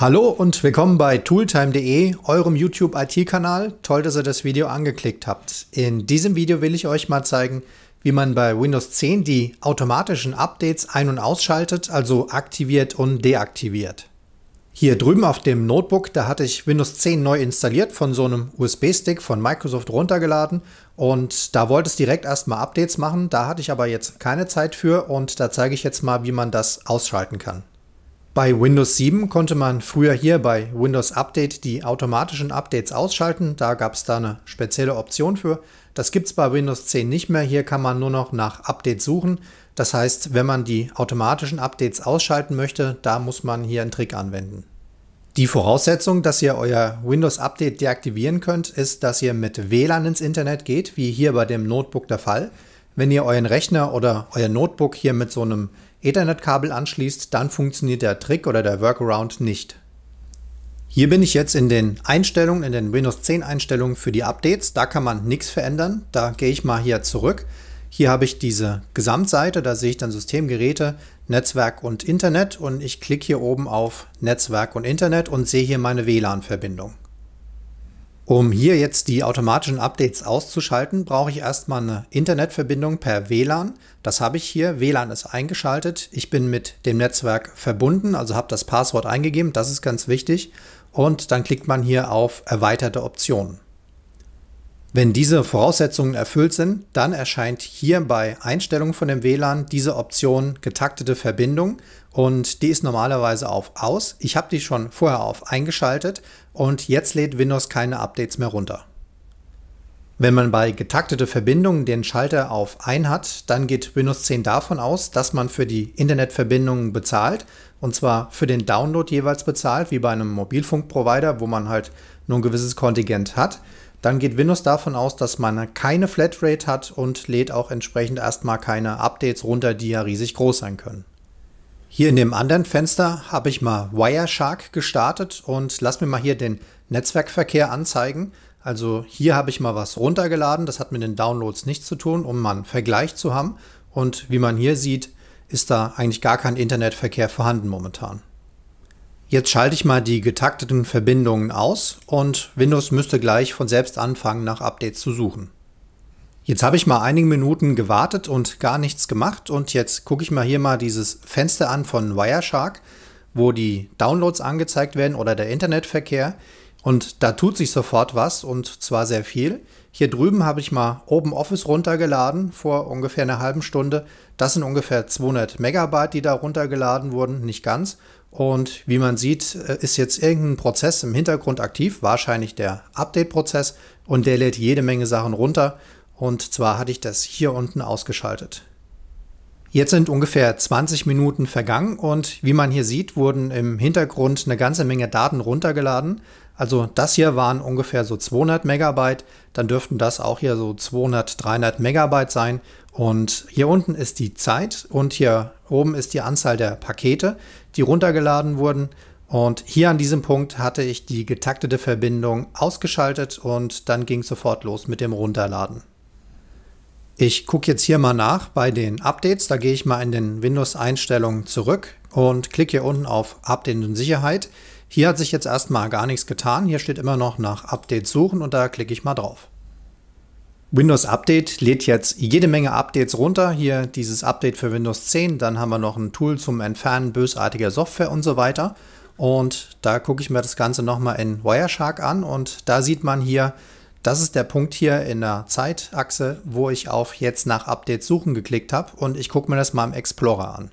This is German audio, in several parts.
Hallo und willkommen bei tooltime.de, eurem YouTube IT-Kanal. Toll, dass ihr das Video angeklickt habt. In diesem Video will ich euch mal zeigen, wie man bei Windows 10 die automatischen Updates ein- und ausschaltet, also aktiviert und deaktiviert. Hier drüben auf dem Notebook, da hatte ich Windows 10 neu installiert, von so einem USB-Stick von Microsoft runtergeladen und da wollte es direkt erstmal Updates machen, da hatte ich aber jetzt keine Zeit für und da zeige ich jetzt mal, wie man das ausschalten kann. Bei Windows 7 konnte man früher hier bei Windows Update die automatischen Updates ausschalten. Da gab es da eine spezielle Option für. Das gibt es bei Windows 10 nicht mehr. Hier kann man nur noch nach Updates suchen. Das heißt, wenn man die automatischen Updates ausschalten möchte, da muss man hier einen Trick anwenden. Die Voraussetzung, dass ihr euer Windows Update deaktivieren könnt, ist, dass ihr mit WLAN ins Internet geht, wie hier bei dem Notebook der Fall. Wenn ihr euren Rechner oder euer Notebook hier mit so einem Ethernet-Kabel anschließt, dann funktioniert der Trick oder der Workaround nicht. Hier bin ich jetzt in den Einstellungen, in den Windows 10 Einstellungen für die Updates. Da kann man nichts verändern. Da gehe ich mal hier zurück. Hier habe ich diese Gesamtseite, da sehe ich dann Systemgeräte, Netzwerk und Internet und ich klicke hier oben auf Netzwerk und Internet und sehe hier meine WLAN-Verbindung. Um hier jetzt die automatischen Updates auszuschalten, brauche ich erstmal eine Internetverbindung per WLAN. Das habe ich hier. WLAN ist eingeschaltet. Ich bin mit dem Netzwerk verbunden, also habe das Passwort eingegeben. Das ist ganz wichtig. Und dann klickt man hier auf erweiterte Optionen. Wenn diese Voraussetzungen erfüllt sind, dann erscheint hier bei Einstellungen von dem WLAN diese Option getaktete Verbindung und die ist normalerweise auf aus. Ich habe die schon vorher auf eingeschaltet und jetzt lädt Windows keine Updates mehr runter. Wenn man bei getaktete Verbindungen den Schalter auf ein hat, dann geht Windows 10 davon aus, dass man für die Internetverbindungen bezahlt und zwar für den Download jeweils bezahlt, wie bei einem Mobilfunkprovider, wo man halt nur ein gewisses Kontingent hat dann geht Windows davon aus, dass man keine Flatrate hat und lädt auch entsprechend erstmal keine Updates runter, die ja riesig groß sein können. Hier in dem anderen Fenster habe ich mal Wireshark gestartet und lass mir mal hier den Netzwerkverkehr anzeigen. Also hier habe ich mal was runtergeladen, das hat mit den Downloads nichts zu tun, um mal einen Vergleich zu haben. Und wie man hier sieht, ist da eigentlich gar kein Internetverkehr vorhanden momentan. Jetzt schalte ich mal die getakteten Verbindungen aus und Windows müsste gleich von selbst anfangen, nach Updates zu suchen. Jetzt habe ich mal einige Minuten gewartet und gar nichts gemacht und jetzt gucke ich mal hier mal dieses Fenster an von Wireshark, wo die Downloads angezeigt werden oder der Internetverkehr und da tut sich sofort was und zwar sehr viel. Hier drüben habe ich mal OpenOffice runtergeladen vor ungefähr einer halben Stunde. Das sind ungefähr 200 Megabyte, die da runtergeladen wurden, nicht ganz. Und wie man sieht, äh, ist jetzt irgendein Prozess im Hintergrund aktiv, wahrscheinlich der Update-Prozess, und der lädt jede Menge Sachen runter. Und zwar hatte ich das hier unten ausgeschaltet. Jetzt sind ungefähr 20 Minuten vergangen und wie man hier sieht, wurden im Hintergrund eine ganze Menge Daten runtergeladen. Also das hier waren ungefähr so 200 Megabyte, dann dürften das auch hier so 200, 300 Megabyte sein und hier unten ist die Zeit und hier oben ist die Anzahl der Pakete, die runtergeladen wurden. Und hier an diesem Punkt hatte ich die getaktete Verbindung ausgeschaltet und dann ging sofort los mit dem Runterladen. Ich gucke jetzt hier mal nach bei den Updates. Da gehe ich mal in den Windows-Einstellungen zurück und klicke hier unten auf Update und Sicherheit. Hier hat sich jetzt erstmal gar nichts getan. Hier steht immer noch nach Update suchen und da klicke ich mal drauf. Windows Update lädt jetzt jede Menge Updates runter. Hier dieses Update für Windows 10. Dann haben wir noch ein Tool zum Entfernen bösartiger Software und so weiter. Und da gucke ich mir das Ganze nochmal in Wireshark an. Und da sieht man hier, das ist der Punkt hier in der Zeitachse, wo ich auf jetzt nach Updates suchen geklickt habe. Und ich gucke mir das mal im Explorer an.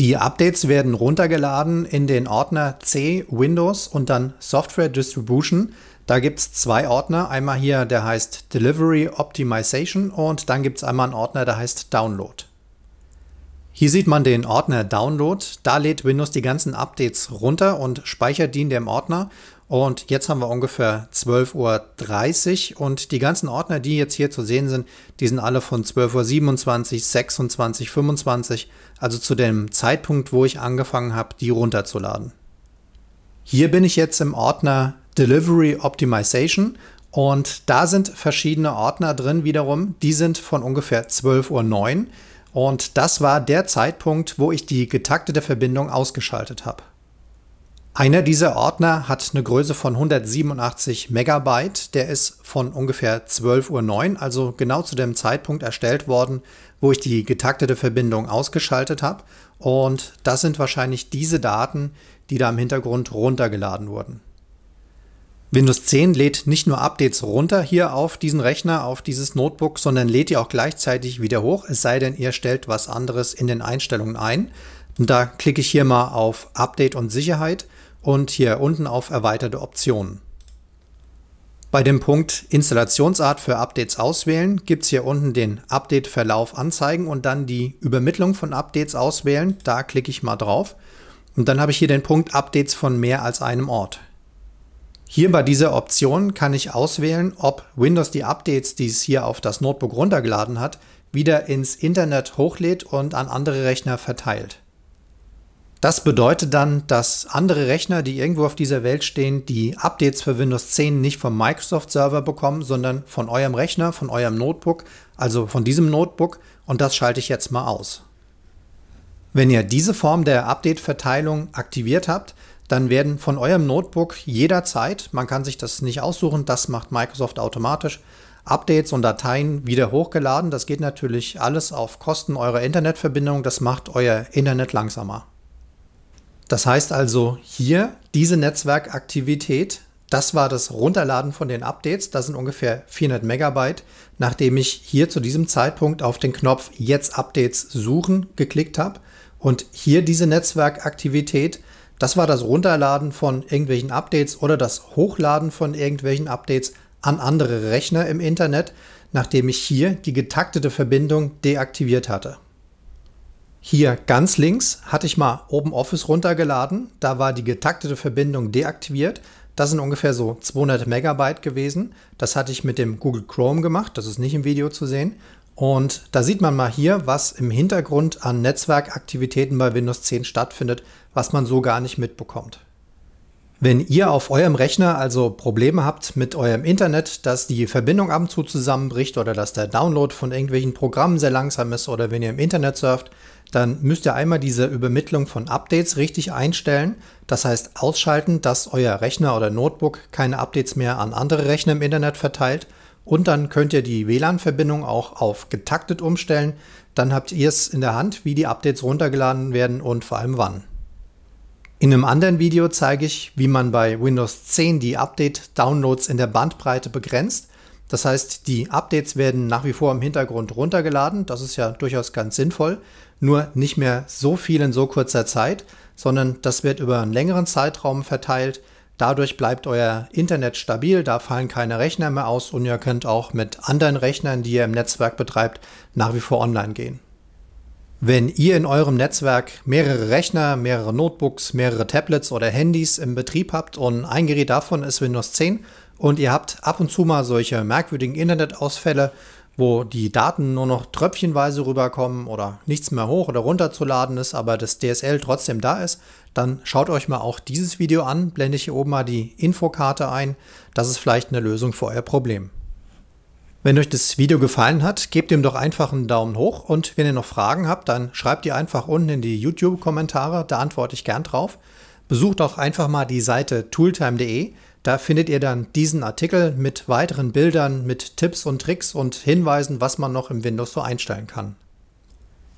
Die Updates werden runtergeladen in den Ordner C Windows und dann Software Distribution. Da gibt es zwei Ordner. Einmal hier, der heißt Delivery Optimization und dann gibt es einmal einen Ordner, der heißt Download. Hier sieht man den Ordner Download. Da lädt Windows die ganzen Updates runter und speichert die in dem Ordner. Und jetzt haben wir ungefähr 12.30 Uhr und die ganzen Ordner, die jetzt hier zu sehen sind, die sind alle von 12.27 Uhr, 26, 25, also zu dem Zeitpunkt, wo ich angefangen habe, die runterzuladen. Hier bin ich jetzt im Ordner Delivery Optimization. Und da sind verschiedene Ordner drin wiederum. Die sind von ungefähr 12.09 Uhr. Und das war der Zeitpunkt, wo ich die getaktete Verbindung ausgeschaltet habe. Einer dieser Ordner hat eine Größe von 187 Megabyte. Der ist von ungefähr 12.09 Uhr, also genau zu dem Zeitpunkt erstellt worden, wo ich die getaktete Verbindung ausgeschaltet habe. Und das sind wahrscheinlich diese Daten, die da im Hintergrund runtergeladen wurden. Windows 10 lädt nicht nur Updates runter hier auf diesen Rechner, auf dieses Notebook, sondern lädt die auch gleichzeitig wieder hoch, es sei denn, ihr stellt was anderes in den Einstellungen ein. Und da klicke ich hier mal auf Update und Sicherheit und hier unten auf Erweiterte Optionen. Bei dem Punkt Installationsart für Updates auswählen gibt es hier unten den Update-Verlauf anzeigen und dann die Übermittlung von Updates auswählen. Da klicke ich mal drauf. Und dann habe ich hier den Punkt Updates von mehr als einem Ort. Hier bei dieser Option kann ich auswählen, ob Windows die Updates, die es hier auf das Notebook runtergeladen hat, wieder ins Internet hochlädt und an andere Rechner verteilt. Das bedeutet dann, dass andere Rechner, die irgendwo auf dieser Welt stehen, die Updates für Windows 10 nicht vom Microsoft-Server bekommen, sondern von eurem Rechner, von eurem Notebook, also von diesem Notebook und das schalte ich jetzt mal aus. Wenn ihr diese Form der Update-Verteilung aktiviert habt, dann werden von eurem Notebook jederzeit, man kann sich das nicht aussuchen, das macht Microsoft automatisch, Updates und Dateien wieder hochgeladen. Das geht natürlich alles auf Kosten eurer Internetverbindung. Das macht euer Internet langsamer. Das heißt also hier diese Netzwerkaktivität, das war das Runterladen von den Updates. Das sind ungefähr 400 Megabyte, nachdem ich hier zu diesem Zeitpunkt auf den Knopf Jetzt Updates suchen geklickt habe. Und hier diese Netzwerkaktivität das war das Runterladen von irgendwelchen Updates oder das Hochladen von irgendwelchen Updates an andere Rechner im Internet, nachdem ich hier die getaktete Verbindung deaktiviert hatte. Hier ganz links hatte ich mal OpenOffice runtergeladen, da war die getaktete Verbindung deaktiviert. Das sind ungefähr so 200 Megabyte gewesen. Das hatte ich mit dem Google Chrome gemacht, das ist nicht im Video zu sehen. Und da sieht man mal hier, was im Hintergrund an Netzwerkaktivitäten bei Windows 10 stattfindet, was man so gar nicht mitbekommt. Wenn ihr auf eurem Rechner also Probleme habt mit eurem Internet, dass die Verbindung ab und zu zusammenbricht oder dass der Download von irgendwelchen Programmen sehr langsam ist oder wenn ihr im Internet surft, dann müsst ihr einmal diese Übermittlung von Updates richtig einstellen. Das heißt ausschalten, dass euer Rechner oder Notebook keine Updates mehr an andere Rechner im Internet verteilt und dann könnt ihr die WLAN-Verbindung auch auf getaktet umstellen. Dann habt ihr es in der Hand, wie die Updates runtergeladen werden und vor allem wann. In einem anderen Video zeige ich, wie man bei Windows 10 die Update-Downloads in der Bandbreite begrenzt. Das heißt, die Updates werden nach wie vor im Hintergrund runtergeladen. Das ist ja durchaus ganz sinnvoll. Nur nicht mehr so viel in so kurzer Zeit, sondern das wird über einen längeren Zeitraum verteilt Dadurch bleibt euer Internet stabil, da fallen keine Rechner mehr aus und ihr könnt auch mit anderen Rechnern, die ihr im Netzwerk betreibt, nach wie vor online gehen. Wenn ihr in eurem Netzwerk mehrere Rechner, mehrere Notebooks, mehrere Tablets oder Handys im Betrieb habt und ein Gerät davon ist Windows 10 und ihr habt ab und zu mal solche merkwürdigen Internetausfälle, wo die Daten nur noch tröpfchenweise rüberkommen oder nichts mehr hoch oder runterzuladen ist, aber das DSL trotzdem da ist, dann schaut euch mal auch dieses Video an, blende ich hier oben mal die Infokarte ein. Das ist vielleicht eine Lösung für euer Problem. Wenn euch das Video gefallen hat, gebt ihm doch einfach einen Daumen hoch und wenn ihr noch Fragen habt, dann schreibt die einfach unten in die YouTube-Kommentare, da antworte ich gern drauf. Besucht auch einfach mal die Seite tooltime.de, da findet ihr dann diesen Artikel mit weiteren Bildern, mit Tipps und Tricks und Hinweisen, was man noch im Windows so einstellen kann.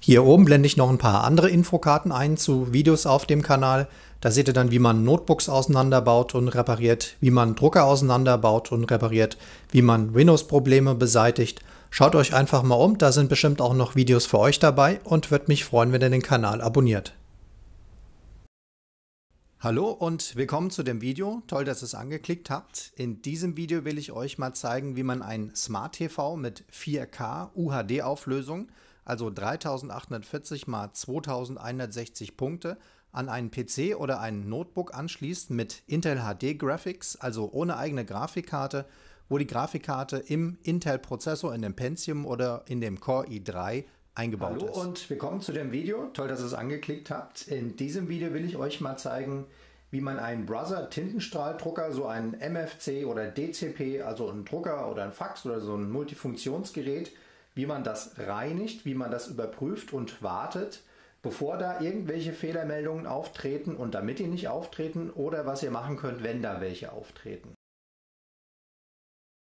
Hier oben blende ich noch ein paar andere Infokarten ein zu Videos auf dem Kanal. Da seht ihr dann, wie man Notebooks auseinanderbaut und repariert, wie man Drucker auseinanderbaut und repariert, wie man Windows-Probleme beseitigt. Schaut euch einfach mal um, da sind bestimmt auch noch Videos für euch dabei und würde mich freuen, wenn ihr den Kanal abonniert. Hallo und willkommen zu dem Video. Toll, dass ihr es angeklickt habt. In diesem Video will ich euch mal zeigen, wie man ein Smart TV mit 4K UHD Auflösung also 3840 x 2160 Punkte, an einen PC oder einen Notebook anschließt mit Intel HD Graphics, also ohne eigene Grafikkarte, wo die Grafikkarte im Intel-Prozessor, in dem Pentium oder in dem Core i3 eingebaut Hallo ist. Hallo und willkommen zu dem Video. Toll, dass ihr es angeklickt habt. In diesem Video will ich euch mal zeigen, wie man einen Brother Tintenstrahldrucker, so einen MFC oder DCP, also einen Drucker oder einen Fax oder so ein Multifunktionsgerät wie man das reinigt, wie man das überprüft und wartet, bevor da irgendwelche Fehlermeldungen auftreten und damit die nicht auftreten oder was ihr machen könnt, wenn da welche auftreten.